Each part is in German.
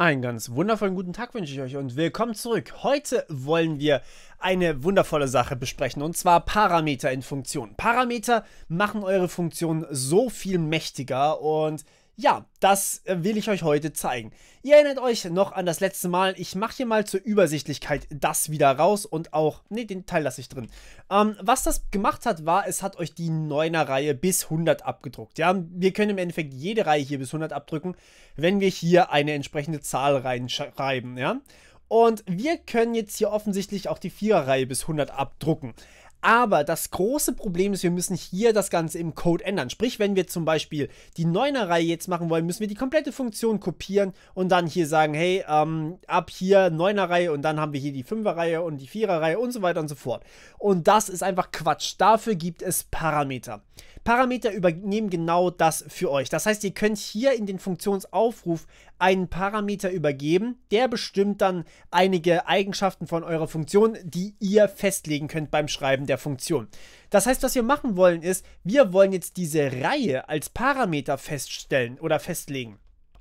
Einen ganz wundervollen guten Tag wünsche ich euch und willkommen zurück. Heute wollen wir eine wundervolle Sache besprechen und zwar Parameter in Funktionen. Parameter machen eure Funktion so viel mächtiger und ja, das äh, will ich euch heute zeigen. Ihr erinnert euch noch an das letzte Mal, ich mache hier mal zur Übersichtlichkeit das wieder raus und auch, ne, den Teil lasse ich drin. Ähm, was das gemacht hat, war, es hat euch die 9er Reihe bis 100 abgedruckt. Ja, wir können im Endeffekt jede Reihe hier bis 100 abdrücken, wenn wir hier eine entsprechende Zahl reinschreiben, ja. Und wir können jetzt hier offensichtlich auch die 4er Reihe bis 100 abdrucken. Aber das große Problem ist, wir müssen hier das Ganze im Code ändern. Sprich, wenn wir zum Beispiel die 9er Reihe jetzt machen wollen, müssen wir die komplette Funktion kopieren und dann hier sagen, hey, ähm, ab hier 9er Reihe und dann haben wir hier die 5er Reihe und die 4er Reihe und so weiter und so fort. Und das ist einfach Quatsch. Dafür gibt es Parameter. Parameter übernehmen genau das für euch. Das heißt, ihr könnt hier in den Funktionsaufruf einen Parameter übergeben. Der bestimmt dann einige Eigenschaften von eurer Funktion, die ihr festlegen könnt beim Schreiben der Funktion. Das heißt, was wir machen wollen ist, wir wollen jetzt diese Reihe als Parameter feststellen oder festlegen.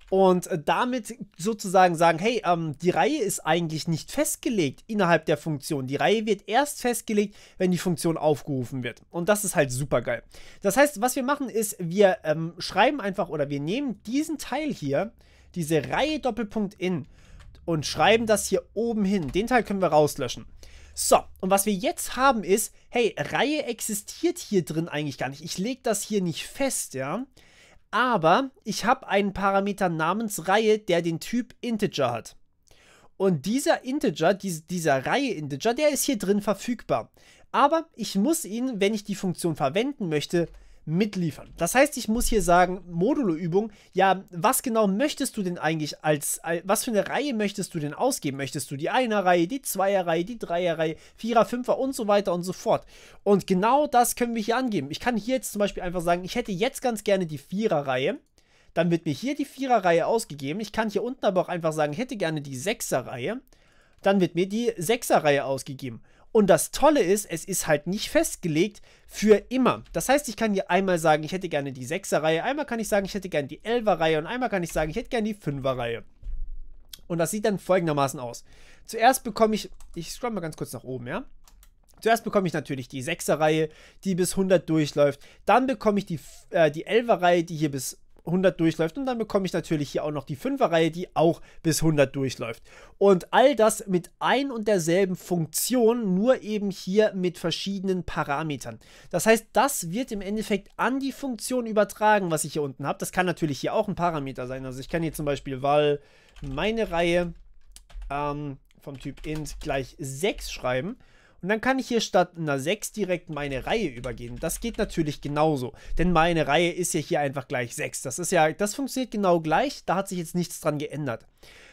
Und äh, damit sozusagen sagen, hey, ähm, die Reihe ist eigentlich nicht festgelegt innerhalb der Funktion. Die Reihe wird erst festgelegt, wenn die Funktion aufgerufen wird. Und das ist halt super geil. Das heißt, was wir machen ist, wir ähm, schreiben einfach oder wir nehmen diesen Teil hier, diese Reihe Doppelpunkt in und schreiben das hier oben hin. Den Teil können wir rauslöschen. So, und was wir jetzt haben ist, hey, Reihe existiert hier drin eigentlich gar nicht. Ich lege das hier nicht fest, ja. Aber ich habe einen Parameter namens Reihe, der den Typ Integer hat. Und dieser Integer, diese, dieser Reihe Integer, der ist hier drin verfügbar. Aber ich muss ihn, wenn ich die Funktion verwenden möchte, mitliefern. Das heißt, ich muss hier sagen, Modulo-Übung, ja, was genau möchtest du denn eigentlich als, was für eine Reihe möchtest du denn ausgeben? Möchtest du die Einer-Reihe, die Zweier-Reihe, die Dreier-Reihe, Vierer, Fünfer und so weiter und so fort? Und genau das können wir hier angeben. Ich kann hier jetzt zum Beispiel einfach sagen, ich hätte jetzt ganz gerne die Vierer-Reihe. Dann wird mir hier die Vierer-Reihe ausgegeben. Ich kann hier unten aber auch einfach sagen, ich hätte gerne die Sechser-Reihe. Dann wird mir die Sechser-Reihe ausgegeben. Und das Tolle ist, es ist halt nicht festgelegt für immer. Das heißt, ich kann hier einmal sagen, ich hätte gerne die 6er-Reihe, einmal kann ich sagen, ich hätte gerne die 11er-Reihe und einmal kann ich sagen, ich hätte gerne die 5er-Reihe. Und das sieht dann folgendermaßen aus. Zuerst bekomme ich, ich scroll mal ganz kurz nach oben, ja? Zuerst bekomme ich natürlich die 6er-Reihe, die bis 100 durchläuft. Dann bekomme ich die, äh, die 11er-Reihe, die hier bis 100 durchläuft. Und dann bekomme ich natürlich hier auch noch die 5er-Reihe, die auch bis 100 durchläuft. Und all das mit ein und derselben Funktion, nur eben hier mit verschiedenen Parametern. Das heißt, das wird im Endeffekt an die Funktion übertragen, was ich hier unten habe. Das kann natürlich hier auch ein Parameter sein. Also ich kann hier zum Beispiel val meine Reihe ähm, vom Typ int gleich 6 schreiben. Und dann kann ich hier statt einer 6 direkt meine Reihe übergeben. Das geht natürlich genauso, denn meine Reihe ist ja hier einfach gleich 6. Das ist ja, das funktioniert genau gleich, da hat sich jetzt nichts dran geändert.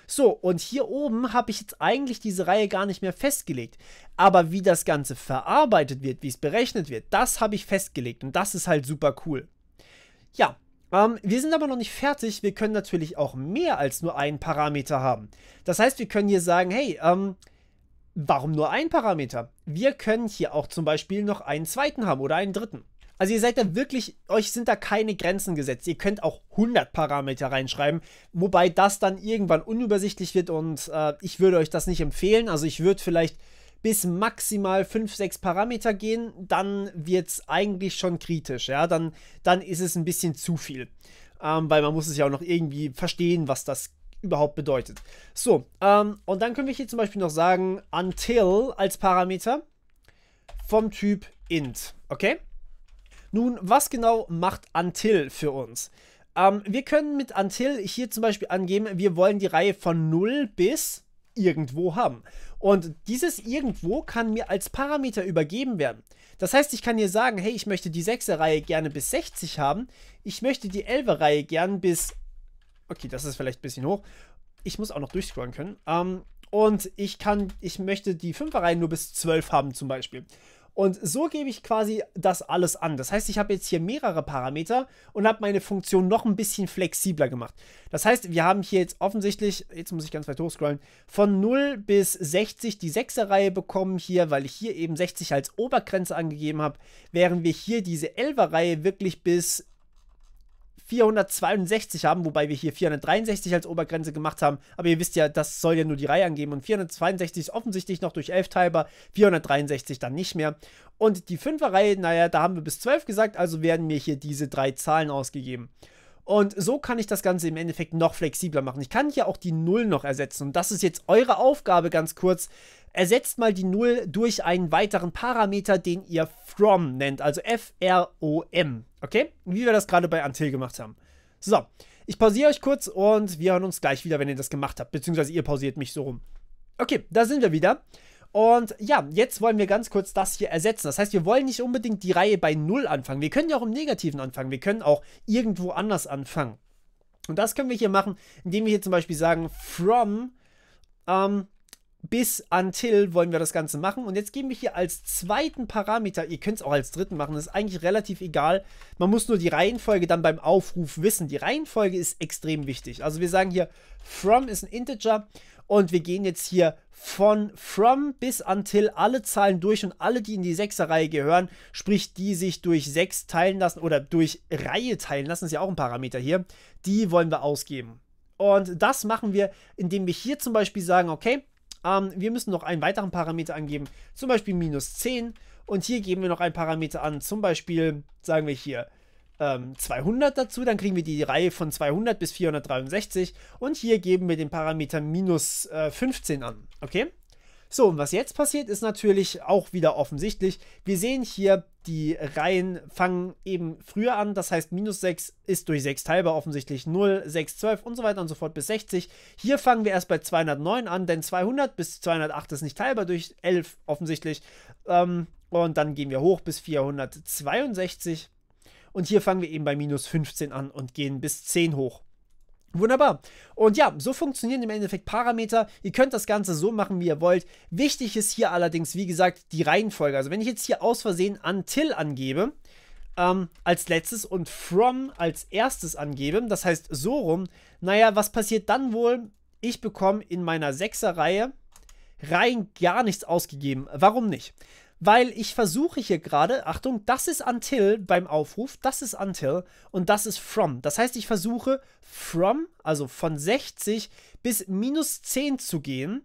So, und hier oben habe ich jetzt eigentlich diese Reihe gar nicht mehr festgelegt. Aber wie das Ganze verarbeitet wird, wie es berechnet wird, das habe ich festgelegt und das ist halt super cool. Ja, ähm, wir sind aber noch nicht fertig. Wir können natürlich auch mehr als nur einen Parameter haben. Das heißt, wir können hier sagen, hey, ähm, Warum nur ein Parameter? Wir können hier auch zum Beispiel noch einen zweiten haben oder einen dritten. Also ihr seid da wirklich, euch sind da keine Grenzen gesetzt. Ihr könnt auch 100 Parameter reinschreiben, wobei das dann irgendwann unübersichtlich wird und äh, ich würde euch das nicht empfehlen. Also ich würde vielleicht bis maximal 5, 6 Parameter gehen, dann wird es eigentlich schon kritisch. Ja, dann, dann ist es ein bisschen zu viel, ähm, weil man muss es ja auch noch irgendwie verstehen, was das überhaupt bedeutet. So, ähm, und dann können wir hier zum Beispiel noch sagen, until als Parameter vom Typ int, okay? Nun, was genau macht until für uns? Ähm, wir können mit until hier zum Beispiel angeben, wir wollen die Reihe von 0 bis irgendwo haben. Und dieses irgendwo kann mir als Parameter übergeben werden. Das heißt, ich kann hier sagen, hey, ich möchte die 6er-Reihe gerne bis 60 haben, ich möchte die 11er-Reihe gerne bis Okay, das ist vielleicht ein bisschen hoch. Ich muss auch noch durchscrollen können. Ähm, und ich kann, ich möchte die Fünferreihen nur bis 12 haben zum Beispiel. Und so gebe ich quasi das alles an. Das heißt, ich habe jetzt hier mehrere Parameter und habe meine Funktion noch ein bisschen flexibler gemacht. Das heißt, wir haben hier jetzt offensichtlich, jetzt muss ich ganz weit hochscrollen, von 0 bis 60 die 6er Reihe bekommen hier, weil ich hier eben 60 als Obergrenze angegeben habe, während wir hier diese 11er Reihe wirklich bis 462 haben, wobei wir hier 463 als Obergrenze gemacht haben. Aber ihr wisst ja, das soll ja nur die Reihe angeben. Und 462 ist offensichtlich noch durch 11 teilbar, 463 dann nicht mehr. Und die 5er-Reihe, naja, da haben wir bis 12 gesagt, also werden mir hier diese drei Zahlen ausgegeben. Und so kann ich das Ganze im Endeffekt noch flexibler machen. Ich kann hier auch die 0 noch ersetzen. Und das ist jetzt eure Aufgabe ganz kurz. Ersetzt mal die 0 durch einen weiteren Parameter, den ihr from nennt. Also F-R-O-M. Okay? Wie wir das gerade bei Until gemacht haben. So, ich pausiere euch kurz und wir hören uns gleich wieder, wenn ihr das gemacht habt. Beziehungsweise ihr pausiert mich so rum. Okay, da sind wir wieder. Und ja, jetzt wollen wir ganz kurz das hier ersetzen. Das heißt, wir wollen nicht unbedingt die Reihe bei 0 anfangen. Wir können ja auch im Negativen anfangen. Wir können auch irgendwo anders anfangen. Und das können wir hier machen, indem wir hier zum Beispiel sagen, from ähm, bis until wollen wir das Ganze machen. Und jetzt geben wir hier als zweiten Parameter, ihr könnt es auch als dritten machen, das ist eigentlich relativ egal. Man muss nur die Reihenfolge dann beim Aufruf wissen. Die Reihenfolge ist extrem wichtig. Also wir sagen hier, from ist ein Integer und wir gehen jetzt hier von from bis until alle Zahlen durch und alle, die in die 6er Reihe gehören, sprich die sich durch 6 teilen lassen oder durch Reihe teilen lassen, ist ja auch ein Parameter hier, die wollen wir ausgeben. Und das machen wir, indem wir hier zum Beispiel sagen, okay, ähm, wir müssen noch einen weiteren Parameter angeben, zum Beispiel minus 10. Und hier geben wir noch einen Parameter an, zum Beispiel sagen wir hier 200 ähm, dazu, dann kriegen wir die Reihe von 200 bis 463 und hier geben wir den Parameter minus äh, 15 an. Okay? So, und was jetzt passiert, ist natürlich auch wieder offensichtlich. Wir sehen hier, die Reihen fangen eben früher an, das heißt minus 6 ist durch 6 teilbar offensichtlich 0, 6, 12 und so weiter und so fort bis 60. Hier fangen wir erst bei 209 an, denn 200 bis 208 ist nicht teilbar durch 11 offensichtlich. Ähm, und dann gehen wir hoch bis 462 und hier fangen wir eben bei minus 15 an und gehen bis 10 hoch. Wunderbar. Und ja, so funktionieren im Endeffekt Parameter. Ihr könnt das Ganze so machen, wie ihr wollt. Wichtig ist hier allerdings, wie gesagt, die Reihenfolge. Also wenn ich jetzt hier aus Versehen until angebe, ähm, als letztes und from als erstes angebe, das heißt so rum, naja, was passiert dann wohl? Ich bekomme in meiner 6er-Reihe rein gar nichts ausgegeben. Warum nicht? weil ich versuche hier gerade, Achtung, das ist until beim Aufruf, das ist until und das ist from. Das heißt, ich versuche from, also von 60 bis minus 10 zu gehen.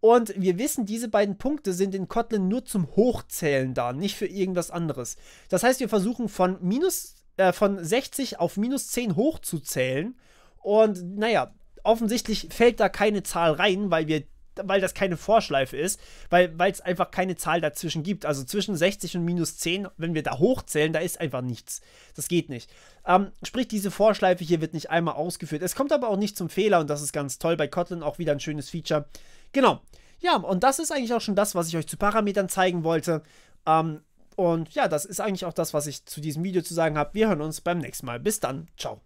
Und wir wissen, diese beiden Punkte sind in Kotlin nur zum Hochzählen da, nicht für irgendwas anderes. Das heißt, wir versuchen von minus äh, von 60 auf minus 10 hochzuzählen. Und naja, offensichtlich fällt da keine Zahl rein, weil wir weil das keine Vorschleife ist, weil es einfach keine Zahl dazwischen gibt. Also zwischen 60 und minus 10, wenn wir da hochzählen, da ist einfach nichts. Das geht nicht. Ähm, sprich, diese Vorschleife hier wird nicht einmal ausgeführt. Es kommt aber auch nicht zum Fehler und das ist ganz toll. Bei Kotlin auch wieder ein schönes Feature. Genau. Ja, und das ist eigentlich auch schon das, was ich euch zu Parametern zeigen wollte. Ähm, und ja, das ist eigentlich auch das, was ich zu diesem Video zu sagen habe. Wir hören uns beim nächsten Mal. Bis dann. Ciao.